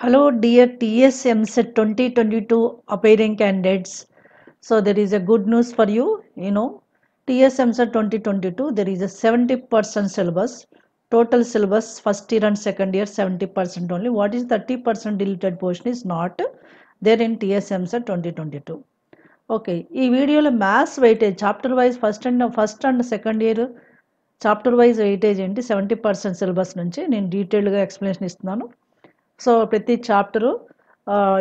Hello dear TS EAMCET twenty twenty two appearing candidates so there is a good news for you you know TS EAMCET twenty twenty two there is a seventy percent syllabus total syllabus first year and second year seventy percent only what is thirty percent deleted portion is not there in TS EAMCET twenty twenty two okay ఈ వీడియోలో maths weightage chapter wise first and first and second year chapter wise weightage ఏంటి seventy percent syllabus నుంచి నేను డీటెయిల్గా explanation ఇస్తున్నాను so ప్రతి chapter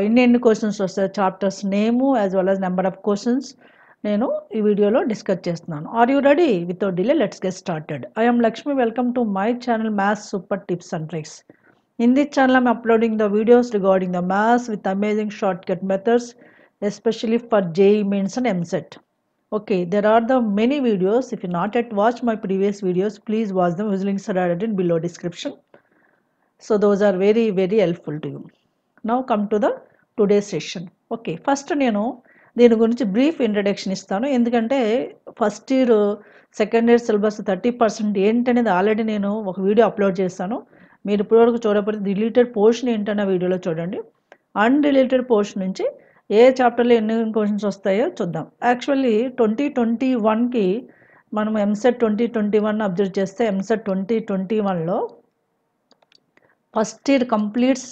ఎన్ని ఎన్ని క్వశ్చన్స్ వస్తాయి chapters name as well as number of questions నేను ఈ వీడియోలో డిస్కస్ చేస్తున్నాను are you ready without delay let's get started I'm Lakshmi welcome to my channel maths super tips and tricks in this channel I'm uploading the videos regarding the maths with amazing short cut methods especially for JEE mains and EAMCET okay there are the many videos if you not yet watch my previous videos please watch them visiting links in below description so those are very very helpful to you now come to the today session okay first నేను దీని గురించి brief introduction ఇస్తాను ఎందుకంటే first year second year syllabus thirty percent ఏంటనేది already నేను ఒక video upload చేశాను మీరు ఇప్పటివరకు చూడకపోతే రిలేటెడ్ పోర్షన్ ఏంటన్న వీడియోలో చూడండి అన్రిలేటెడ్ పోర్షన్ నుంచి ఏ చాప్టర్లో ఎన్ని క్వశ్చన్స్ వస్తాయో చూద్దాం యాక్చువల్లీ ట్వంటీ ట్వంటీ వన్కి మనం EAMCET twenty twenty one observe చేస్తే ఎంసెట్ ట్వంటీ ట్వంటీ వన్లో first year completes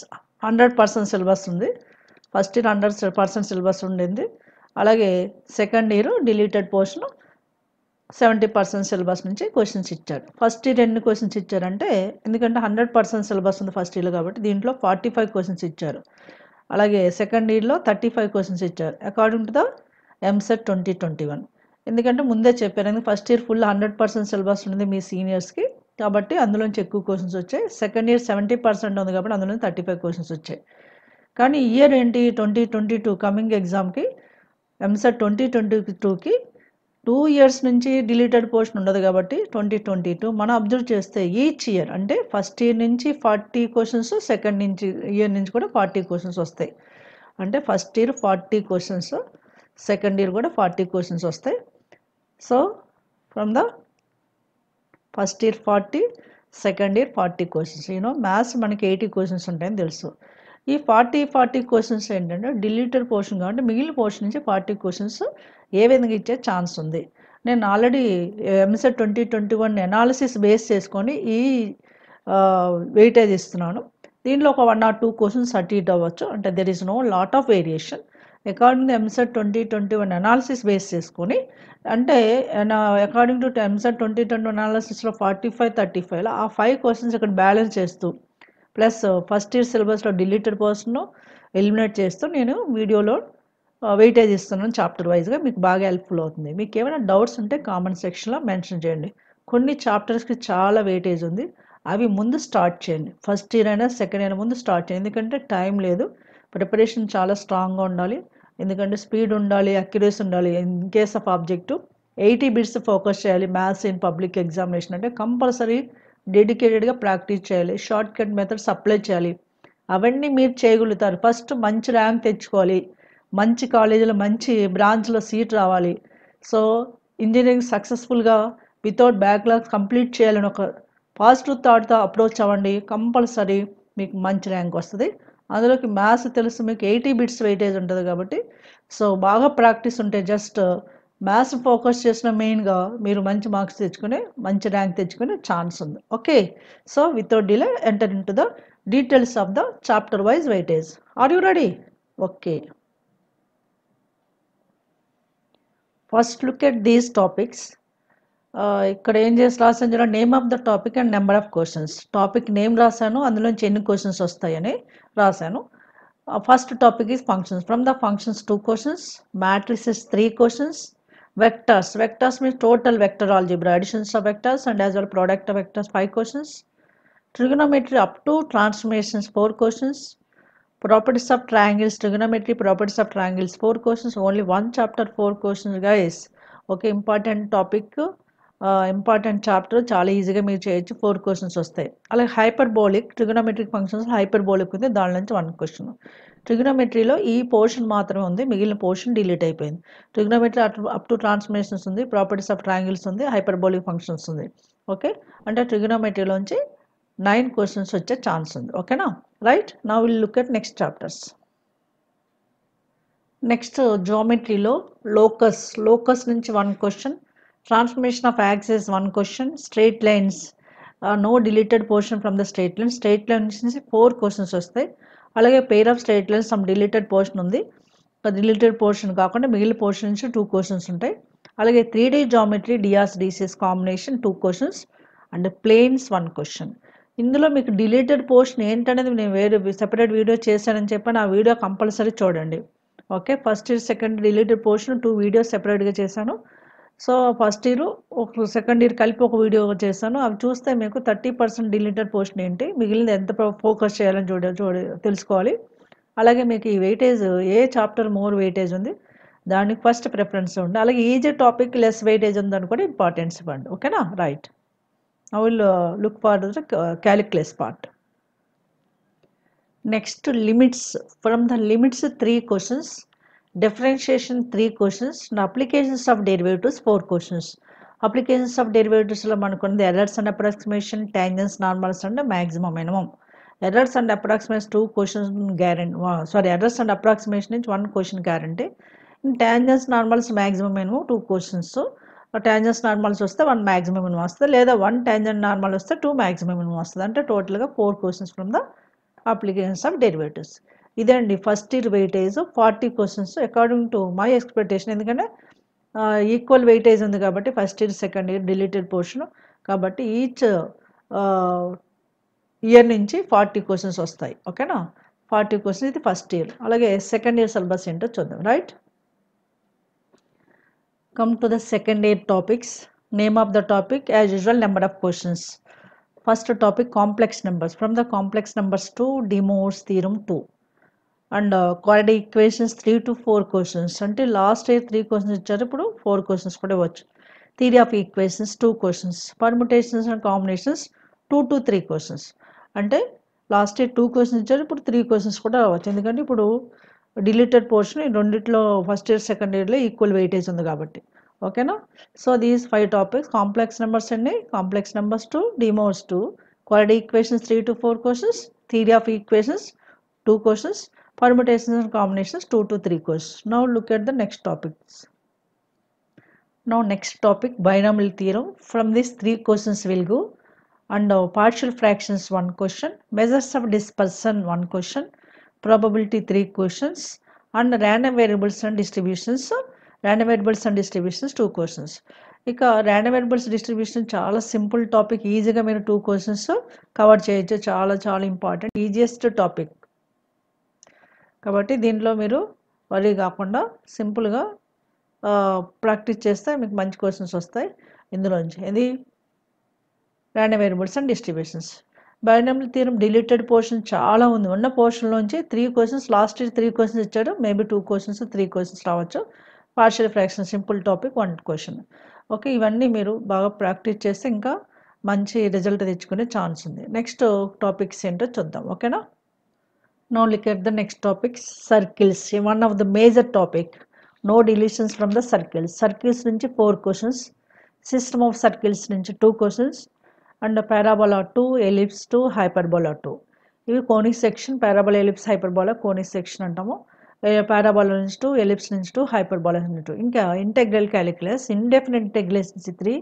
hundred percent syllabus ఉంది first year hundred percent syllabus ఉండింది అలాగే second year deleted portion seventy percent syllabus నుంచి క్వశ్చన్స్ ఇచ్చారు ఫస్ట్ ఇయర్ ఎన్ని క్వశ్చన్స్ ఇచ్చారంటే ఎందుకంటే హండ్రెడ్ పర్సెంట్ సిలబస్ ఉంది ఫస్ట్ ఇయర్లో కాబట్టి దీంట్లో ఫార్టీ ఫైవ్ క్వశ్చన్స్ ఇచ్చారు అలాగే సెకండ్ ఇయర్లో థర్టీ ఫైవ్ క్వశ్చన్స్ ఇచ్చారు according to the EAMCET twenty twenty one ఎందుకంటే ముందే చెప్పారు ఎందుకంటే first year full hundred percent syllabus ఉంది మీ సీనియర్స్కి కాబట్టి అందులోంచి ఎక్కువ క్వశ్చన్స్ వచ్చాయి సెకండ్ ఇయర్ సెవెంటీ పర్సెంట్ ఉంది కాబట్టి అందులో థర్టీ ఫైవ్ క్వశ్చన్స్ వచ్చాయి కానీ ఇయర్ ఏంటి ట్వంటీ ట్వంటీ టూ కమింగ్ ఎగ్జామ్కి ఎంసెట్ ట్వంటీ ట్వంటీ టూకి టూ ఇయర్స్ నుంచి డిలీటెడ్ పోర్షన్ ఉండదు కాబట్టి ట్వంటీ ట్వంటీ టూ మనం అబ్జర్వ్ చేస్తే ఈచ్ ఇయర్ అంటే ఫస్ట్ ఇయర్ నుంచి ఫార్టీ క్వశ్చన్స్ సెకండ్ నుంచి ఇయర్ నుంచి కూడా ఫార్టీ క్వశ్చన్స్ వస్తాయి అంటే first year forty questions second year కూడా ఫార్టీ క్వశ్చన్స్ వస్తాయి so from the first year forty second year forty questions you know maths మనకి ఎయిటీ క్వశ్చన్స్ ఉంటాయని తెలుసు ఈ ఫార్టీ ఫార్టీ క్వశ్చన్స్ ఏంటంటే డిలీటెడ్ పోర్షన్ కాబట్టి మిగిలిన పోర్షన్ నుంచి ఫార్టీ క్వశ్చన్స్ ఏ విధంగా ఇచ్చే ఛాన్స్ ఉంది నేను already EAMCET twenty twenty one analysis base చేసుకొని ఈ వెయిటేజ్ ఇస్తున్నాను దీంట్లో ఒక వన్ ఆర్ టూ క్వశ్చన్స్ అటు ఇటు అవ్వచ్చు అంటే there is no lot of variation according to EAMCET twenty twenty one analysis base చేసుకొని అంటే నా according to EAMCET twenty twenty one అనాలిసిస్లో ఫార్టీ ఫైవ్ థర్టీ ఫైవ్లో ఆ ఫైవ్ క్వశ్చన్స్ ఇక్కడ బ్యాలెన్స్ చేస్తూ ప్లస్ ఫస్ట్ ఇయర్ సిలబస్లో డిలీటెడ్ పర్సన్ను ఎలిమినేట్ చేస్తూ నేను వీడియోలో వెయిటేజ్ uh, ఇస్తున్నాను చాప్టర్ వైజ్గా మీకు బాగా హెల్ప్ఫుల్ అవుతుంది మీకు ఏమైనా డౌట్స్ ఉంటే కామెంట్ సెక్షన్లో మెన్షన్ చేయండి కొన్ని చాప్టర్స్కి చాలా వెయిటేజ్ ఉంది అవి ముందు స్టార్ట్ చేయండి ఫస్ట్ ఇయర్ అయినా సెకండ్ ఇయర్ ముందు స్టార్ట్ చేయండి ఎందుకంటే టైం లేదు ప్రిపరేషన్ చాలా స్ట్రాంగ్గా ఉండాలి ఎందుకంటే స్పీడ్ ఉండాలి అక్యురేస్ ఉండాలి in case of object eighty bits focus చేయాలి మ్యాథ్స్ ఇన్ పబ్లిక్ ఎగ్జామినేషన్ అంటే కంపల్సరీ డెడికేటెడ్గా ప్రాక్టీస్ చేయాలి షార్ట్ కట్ మెథడ్స్ అప్లై చేయాలి అవన్నీ మీరు చేయగలుగుతారు ఫస్ట్ మంచి ర్యాంక్ తెచ్చుకోవాలి మంచి కాలేజీలో మంచి బ్రాంచ్లో సీట్ రావాలి సో ఇంజనీరింగ్ సక్సెస్ఫుల్గా వితౌట్ బ్యాక్లాగ్స్ కంప్లీట్ చేయాలని ఒక పాజిటివ్ థాట్తో అప్రోచ్ అవ్వండి కంపల్సరీ మీకు మంచి ర్యాంక్ వస్తుంది అందులోకి మ్యాథ్స్ తెలుసు మీకు ఎయిటీ బిట్స్ వెయిటేజ్ ఉంటుంది కాబట్టి సో బాగా ప్రాక్టీస్ ఉంటే జస్ట్ మ్యాథ్స్ ఫోకస్ చేసిన మెయిన్గా మీరు మంచి మార్క్స్ తెచ్చుకునే మంచి ర్యాంక్ తెచ్చుకునే ఛాన్స్ ఉంది okay so without delay enter in to the details of the chapter wise weightage are you ready okay first look at these topics ఇక్కడ ఏం చేసి రాసాను name of the topic and number of questions topic name రాశాను అందులోంచి ఎన్ని క్వశ్చన్స్ వస్తాయని రాశాను first topic is functions from the functions two questions matrices three questions vectors vectors means total vector algebra additions of vectors and as well product of vectors five questions up to transformations four questions properties of of trigonometry properties of of four questions only one chapter four questions గా is ఒక important topic important chapter చాలా ఈజీగా మీరు చేయొచ్చు four questions వస్తాయి అలాగే hyperbolic trigonometric functions hyperbolic ఉంది దాని నుంచి వన్ క్వశ్చన్ ట్రిగ్నోమెట్రీలో ఈ పోర్షన్ మాత్రమే ఉంది మిగిలిన పోర్షన్ డిలీట్ అయిపోయింది ట్రిగ్నోమెట్రీ అప్ టు ట్రాన్స్మేషన్స్ ఉంది ప్రాపర్టీస్ ఆఫ్ ట్రాంగిల్స్ ఉంది హైపర్బోలిక్ ఫంక్షన్స్ ఉంది ఓకే అంటే ట్రిగ్నోమెట్రీలోంచి నైన్ క్వశ్చన్స్ వచ్చే ఛాన్స్ ఉంది ఓకేనా రైట్ నా will look at next chapters next జోమెట్రీలో లోకస్ లోకస్ నుంచి one question transformation of axes one question Straight lines no uh, no portion from from the straight lines. Lines నుంచి four questions వస్తాయి అలాగే pair of straight lines some deleted portion ఉంది deleted portion కాకుండా మిగిలిన portion నుంచి two questions ఉంటాయి అలాగే three D geometry DRs DCs combination two questions and planes one question ఇందులో మీకు డిలీటెడ్ పోర్షన్ ఏంటనేది నేను వేరే సెపరేట్ వీడియో చేశానని చెప్పాను ఆ వీడియో కంపల్సరీ చూడండి okay first second deleted portion two videos సెపరేట్గా చేశాను సో ఫస్ట్ ఇయర్ ఒక సెకండ్ ఇయర్ కలిపి ఒక వీడియో చేస్తాను అవి చూస్తే మీకు థర్టీ పర్సెంట్ డిలీటెడ్ పోర్షన్ ఏంటి మిగిలింది ఎంత ఫోకస్ చేయాలని చూడ చూడ తెలుసుకోవాలి అలాగే మీకు ఈ వెయిటేజ్ ఏ చాప్టర్ మోర్ వెయిటేజ్ ఉంది దానికి ఫస్ట్ ప్రిఫరెన్స్ ఉంది అలాగే ఈజీ టాపిక్ లెస్ వెయిటేజ్ ఉందని కూడా ఇంపార్టెన్స్ ఇవ్వండి ఓకేనా right I will look for the calculus part next limits from the limits three questions differentiation three questions and applications of derivatives four questions applications of డెరివేటివ్స్లో మనకున్నది errors and approximation tangents normals and maximum minimum errors and approximation two questions guarantee sorry errors and approximation నుంచి one question guarantee tangents normals maximum minimum two questions tangents normals వస్తే one maximum minimum వస్తుంది లేదా one tangent normal వస్తే two maximum minimum వస్తుంది అంటే టోటల్గా four questions from the applications of derivatives ఇదే అండి first year weightage forty questions according to my expectation ఎందుకంటే ఈక్వల్ వెయిటేజ్ ఉంది కాబట్టి first year second year deleted portion కాబట్టి ఈచ్ ఇయర్ నుంచి ఫార్టీ క్వశ్చన్స్ వస్తాయి ఓకేనా ఫార్టీ క్వశ్చన్స్ ఇది ఫస్ట్ ఇయర్ అలాగే సెకండ్ ఇయర్ సిలబస్ ఏంటో చూద్దాం right come to the second year topics name of the topic as usual number of questions first topic complex numbers from the complex numbers to De Moivre's theorem two and quadratic equations three to four questions అంటే last year three questions ఇచ్చారు ఇప్పుడు four questions కూడా ఇవ్వచ్చు theory of equations two questions permutations and combinations two to three questions అంటే last year two questions ఇచ్చారు ఇప్పుడు three questions కూడా అవ్వచ్చు ఎందుకంటే ఇప్పుడు డిలీటెడ్ పోర్షన్ ఈ రెండిట్లో ఫస్ట్ ఇయర్ సెకండ్ ఇయర్లో ఈక్వల్ వెయిటేజ్ ఉంది కాబట్టి ఓకేనా so these five topics complex numbers అండి complex numbers to De Moivre's two quadratic equations three to four questions theory of equations two questions permutations and combinations 2 to 3 course. Now look at the next topics. Now next topic binomial theorem. From these three questions will go and uh, partial fractions one question, measures of dispersion one question, probability three questions and random variables and distributions so, random variables and distributions two questions. ఇక random variables distribution చాలా simple topic ఈజీగా మీరు two questions cover చేయొచ్చు చాలా చాలా important easiest topic కాబట్టి దీంట్లో మీరు వరి కాకుండా సింపుల్గా ప్రాక్టీస్ చేస్తే మీకు మంచి క్వశ్చన్స్ వస్తాయి ఇందులోంచి ఇది random variables and distributions binomial theorem deleted portion చాలా ఉంది ఉన్న పోర్షన్లోంచి three questions last year three questions ఇచ్చాడు maybe two questions three questions రావచ్చు partial fraction simple topic one question okay ఇవన్నీ మీరు బాగా ప్రాక్టీస్ చేస్తే ఇంకా మంచి రిజల్ట్ తెచ్చుకునే ఛాన్స్ ఉంది నెక్స్ట్ టాపిక్స్ ఏంటో చూద్దాం ఓకేనా now look at the next topic circles one of the major topic no deletions from the circles circles nunchi four questions system of circles nunchi two questions and the parabola two ellipse two hyperbola two ivi conic section parabola ellipse hyperbola conic section antamo parabola nunchi two ellipse nunchi two hyperbola nunchi two inka integral calculus indefinite integrations three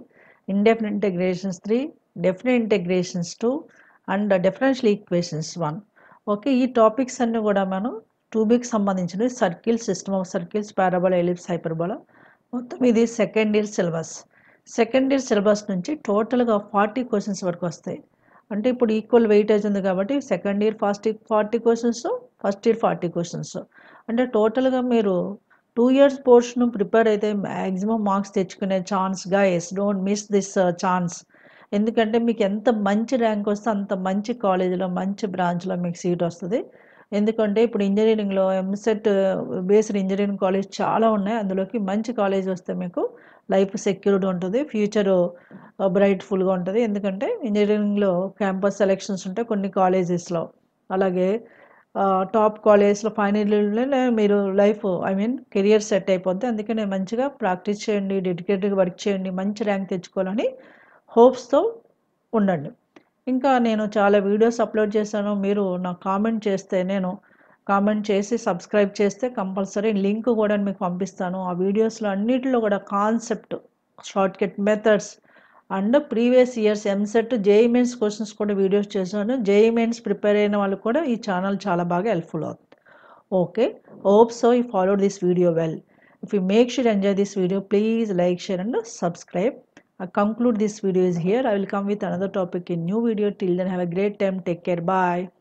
indefinite integrations three definite integrations two and uh, differential equations one okay ఈ topics అన్నీ కూడా మనం two బీకి సంబంధించినవి circle system of circles parabola ellipse hyperbola మొత్తం ఇది second year syllabus second year syllabus నుంచి టోటల్గా ఫార్టీ క్వశ్చన్స్ వరకు వస్తాయి అంటే ఇప్పుడు ఈక్వల్ వెయిటేజ్ ఉంది కాబట్టి second year first forty questions first year forty questions అంటే టోటల్గా మీరు టూ ఇయర్స్ పోర్షన్ ప్రిపేర్ అయితే మ్యాక్సిమం మార్క్స్ తెచ్చుకునే ఛాన్స్గా yes don't miss this chance ఎందుకంటే మీకు ఎంత మంచి ర్యాంక్ వస్తే అంత మంచి కాలేజీలో మంచి బ్రాంచ్లో మీకు సీట్ వస్తుంది ఎందుకంటే ఇప్పుడు ఇంజనీరింగ్లో ఎంసెట్ బేస్డ్ ఇంజనీరింగ్ కాలేజ్ చాలా ఉన్నాయి అందులోకి మంచి కాలేజ్ వస్తే మీకు లైఫ్ సెక్యూర్డ్ ఉంటుంది బ్రైట్ బ్రైట్ఫుల్గా ఉంటుంది ఎందుకంటే ఇంజనీరింగ్లో క్యాంపస్ సెలెక్షన్స్ ఉంటాయి కొన్ని కాలేజెస్లో అలాగే టాప్ కాలేజ్లో ఫైనల్ ఇయర్లోనే మీరు life I mean career set అయిపోద్ది అందుకనే మంచిగా ప్రాక్టీస్ చేయండి డెడికేటెడ్గా వర్క్ చేయండి మంచి ర్యాంక్ తెచ్చుకోవాలని హోప్స్తో ఉండండి ఇంకా నేను చాలా వీడియోస్ అప్లోడ్ చేశాను మీరు నాకు కామెంట్ చేస్తే నేను కామెంట్ చేసి సబ్స్క్రైబ్ చేస్తే కంపల్సరీ లింక్ కూడా మీకు పంపిస్తాను ఆ వీడియోస్లో అన్నింటిలో కూడా concept shortcut methods and previous years EAMCET JEE mains questions కూడా వీడియోస్ చేశాను జేఈ మెయిన్స్ ప్రిపేర్ అయిన వాళ్ళు కూడా ఈ ఛానల్ చాలా బాగా హెల్ప్ఫుల్ అవుతుంది ఓకే హోప్ సో ఈ follow this video well if you make sure enjoy this video please like share and subscribe I conclude this video is here. I will come with another topic in new video. Till then have a great time. Take care. Bye.